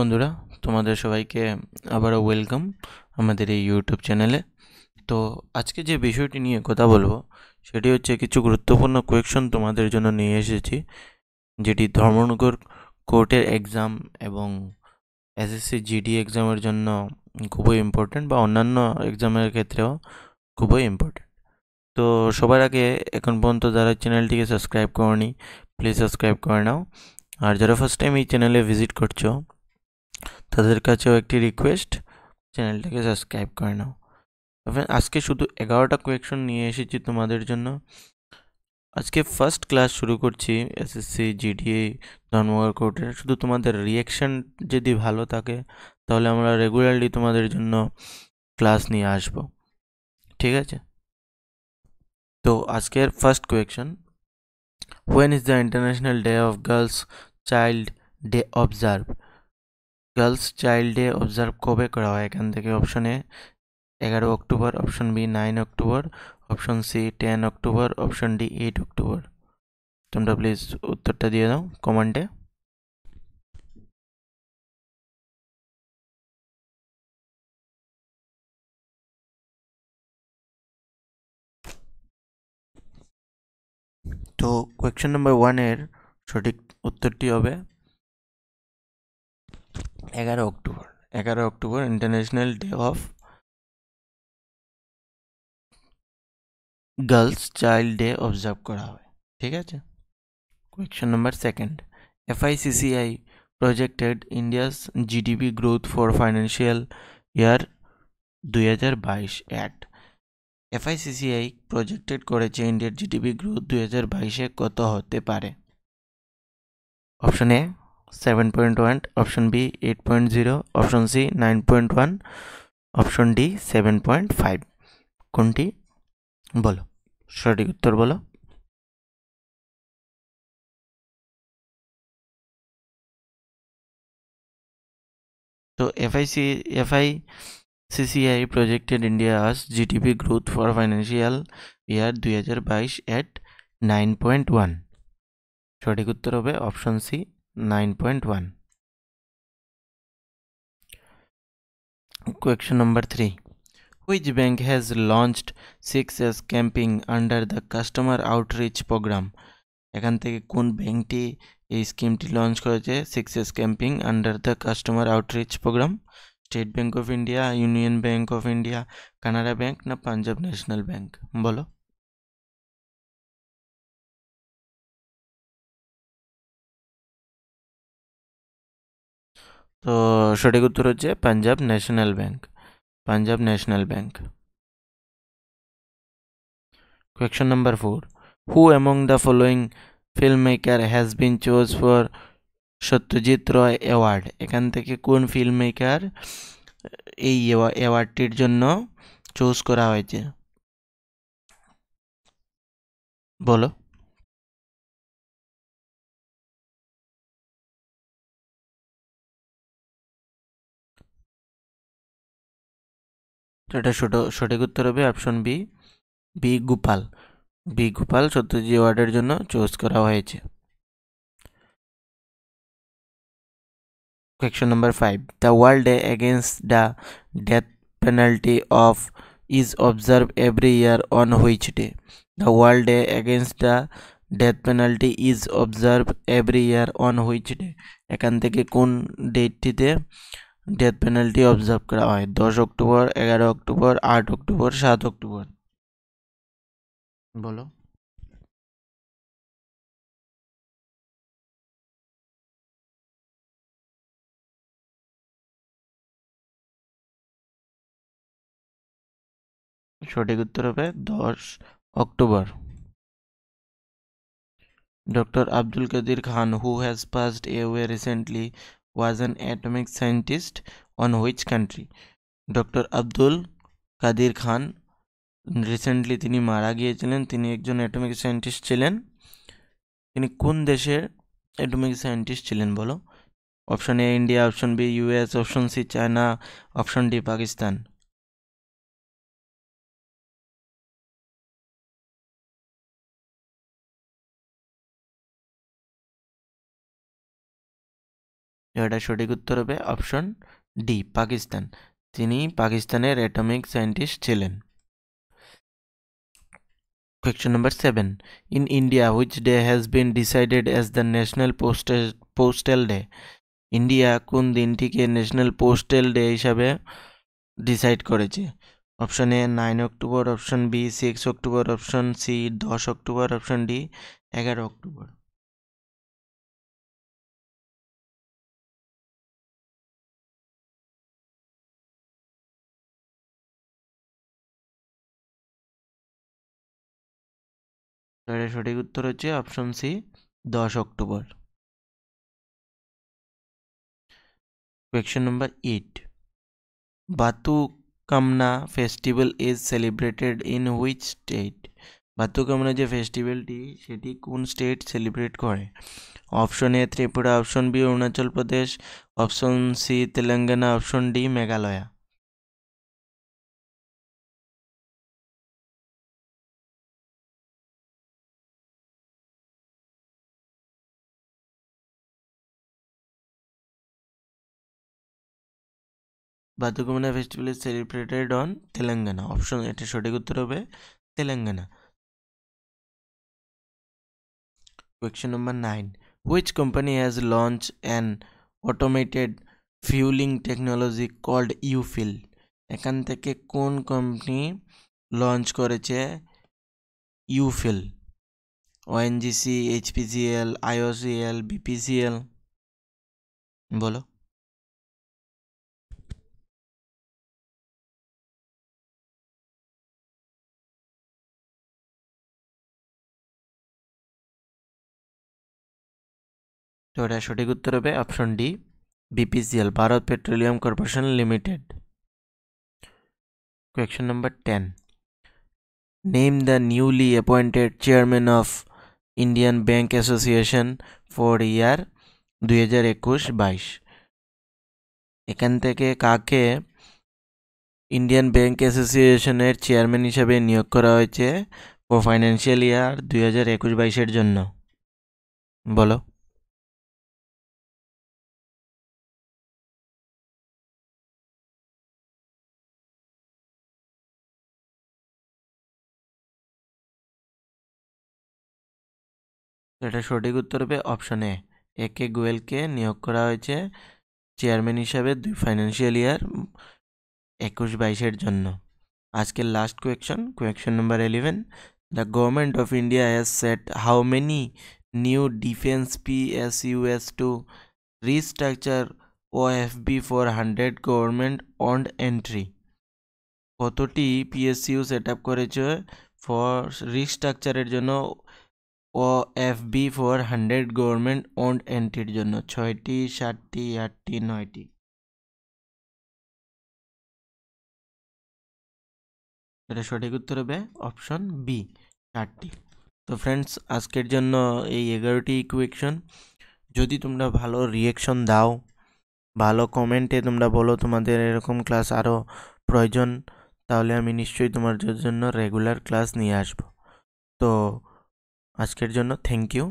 বন্ধুরা তোমাদের সবাইকে আবারও ওয়েলকাম আমাদের এই ইউটিউব চ্যানেলে তো আজকে যে বিষয়টি নিয়ে কথা বলবো সেটি হচ্ছে কিছু গুরুত্বপূর্ণ কোয়েকশন তোমাদের জন্য নিয়ে এসেছি যেটি ধর্মনগর কোর্টের এক্সাম এবং এসএসসি জিডি এক্সামের জন্য খুবই ইম্পর্টেন্ট বা অন্যান্য এক্সামের ক্ষেত্রেও খুবই ইম্পর্টেন্ট তো সবার আগে এখন পর্যন্ত যারা চ্যানেলটিকে সাবস্ক্রাইব করনি প্লিজ সাবস্ক্রাইব করে নাও আর যারা ফার্স্ট টাইম এই চ্যানেলে ভিজিট করছো তাদের কাছেও একটি রিকোয়েস্ট চ্যানেলটাকে সাবস্ক্রাইব করে নাও তবে আজকে শুধু এগারোটা কোয়েকশন নিয়ে এসেছি তোমাদের জন্য আজকে ফার্স্ট ক্লাস শুরু করছি এসএসসি জিডিএ ধর্মগড় কোর্টের শুধু তোমাদের রিয়াকশান যদি ভালো থাকে তাহলে আমরা রেগুলারলি তোমাদের জন্য ক্লাস নিয়ে আসব ঠিক আছে তো আজকের first question when is the international day of girls child day observe গার্লস চাইল্ড ডে অবজার্ভ কবে করা হয় এখান থেকে অপশন এ এগারো October option B nine October option C ten October option D eight October তোমরা প্লিজ উত্তরটা দিয়ে দাও কমেন্টে তো কোয়েশ্চেন নাম্বার ওয়ানের সঠিক উত্তরটি হবে এগারো অক্টোবর এগারো October international day of girls child day observe করা হয় ঠিক আছে question number second FICCI projected India's GDP growth for financial year দুই হাজার বাইশ অ্যাক্ট এফআইসিসিআই প্রজেক্টেড করেছে ইন্ডিয়ার জিডিপি গ্রোথ দুই হাজার বাইশে কত হতে পারে option A 7.1 option b 8.0 option c 9.1 option d 7.5 কোনটি বলো সঠিক উত্তর বলো তো FIC FI CCI projected India's GDP growth for financial year 2022 at 9.1 সঠিক উত্তর হবে option C 9.1 Question number 3 Which bank has launched 6S camping under the customer outreach program? এখান থেকে কোন ব্যাংকটি এই স্কিমটি লঞ্চ করেছে six S campaign under the customer outreach program State Bank of India Union Bank of India Canara bank না Punjab National Bank বলো তো সঠিক উত্তর হচ্ছে Punjab National Bank Punjab National Bank question number four who among the following film maker has been chose for Satyajit Ray award এখান থেকে কোন film maker এই অ্যাওয়ার্ডটির জন্য চুজ করা হয়েছে বলো এটা এটা সঠিক উত্তর হবে option B B Gopal B Gopal Satyajit ওয়ার্ডের জন্য চুজ করা হয়েছে question number five the world day against the death penalty of is observe every year on which day the world day against the death penalty is observe every year on which day এখান থেকে কোন ডেটটিতে death penalty observe করা হয় দশ October এগারো October আট October সাত October বলো সঠিক উত্তর হবে দশ October Abdul Qadir Khan who who has passed way recently was an atomic scientist on which country? Doctor Abdul Qadir Khan recently তিনি মারা গিয়েছিলেন তিনি একজন অ্যাটমিক সায়েন্টিস্ট ছিলেন তিনি কোন দেশের অ্যাটমিক সায়েন্টিস্ট ছিলেন বলো option A India option B US option C China option D Pakistan এটা সঠিক উত্তর হবে অপশন ডি পাকিস্তান তিনি পাকিস্তানের অ্যাটমিক সায়েন্টিস্ট ছিলেন question number seven in India which day has been decided as the national Postal, Postal India কোন দিনটিকে national postal day হিসাবে ডিসাইড করেছে option A nine October option B six October option C দশ October option D এগারো October তো সঠিক উত্তর হচ্ছে অপশন সি দশ October question number eight Bathukamma festival is celebrated in which state Bathukamma যে ফেস্টিভ্যালটি সেটি কোন স্টেট সেলিব্রেট করে option A Tripura option B Arunachal Pradesh option C Telangana option D Meghalaya Bathukamma festival is celebrated on Telangana option এটা সঠিক উত্তর হবে Telangana Question number nine which company has launch an automated fueling technology called UFill এখান থেকে কোন কোম্পানি লঞ্চ করেছে ইউফিল ওএনজিসি এইচপিজিএল আইওসিএল বিপিসিএল বলো তো এটা সঠিক উত্তর হবে option D BPCL Bharat petroleum corporation limited question number ten name the newly appointed chairman of Indian bank association for year দুই হাজার একুশ বাইশ এখান থেকে কাকে ইন্ডিয়ান ব্যাংক অ্যাসোসিয়েশনের চেয়ারম্যান হিসাবে নিয়োগ করা হয়েছে ফর ফাইন্যান্সিয়াল ইয়ার দুই হাজার একুশ বাইশের জন্য বলো এটা সঠিক উত্তর হবে অপশন এ এ কে গোয়েলকে নিয়োগ করা হয়েছে চেয়ারম্যান হিসাবে দুই ফাইন্যান্সিয়াল ইয়ার একুশ বাইশের জন্য আজকের last question question number eleven the government of India has set how many new defence P S S to restructure O F B four hundred government owned entry কতটি PSU set up করেছে for রিস্ট্রাকচারের জন্য O F B four hundred government owned এন্ট্রির জন্য ছয়টি সাতটি আটটি নয়টি এটা সঠিক উত্তর হবে অপশন বি চারটি তো ফ্রেন্ডস আজকের জন্য এই এগারোটি ইকুয়েশন যদি তোমরা ভালো রিয়েকশন দাও ভালো কমেন্টে তোমরা বলো তোমাদের এরকম ক্লাস আরও প্রয়োজন তাহলে আমি নিশ্চয়ই তোমাদের জন্য রেগুলার ক্লাস নিয়ে আসবো তো আজকের জন্য থ্যাংক ইউ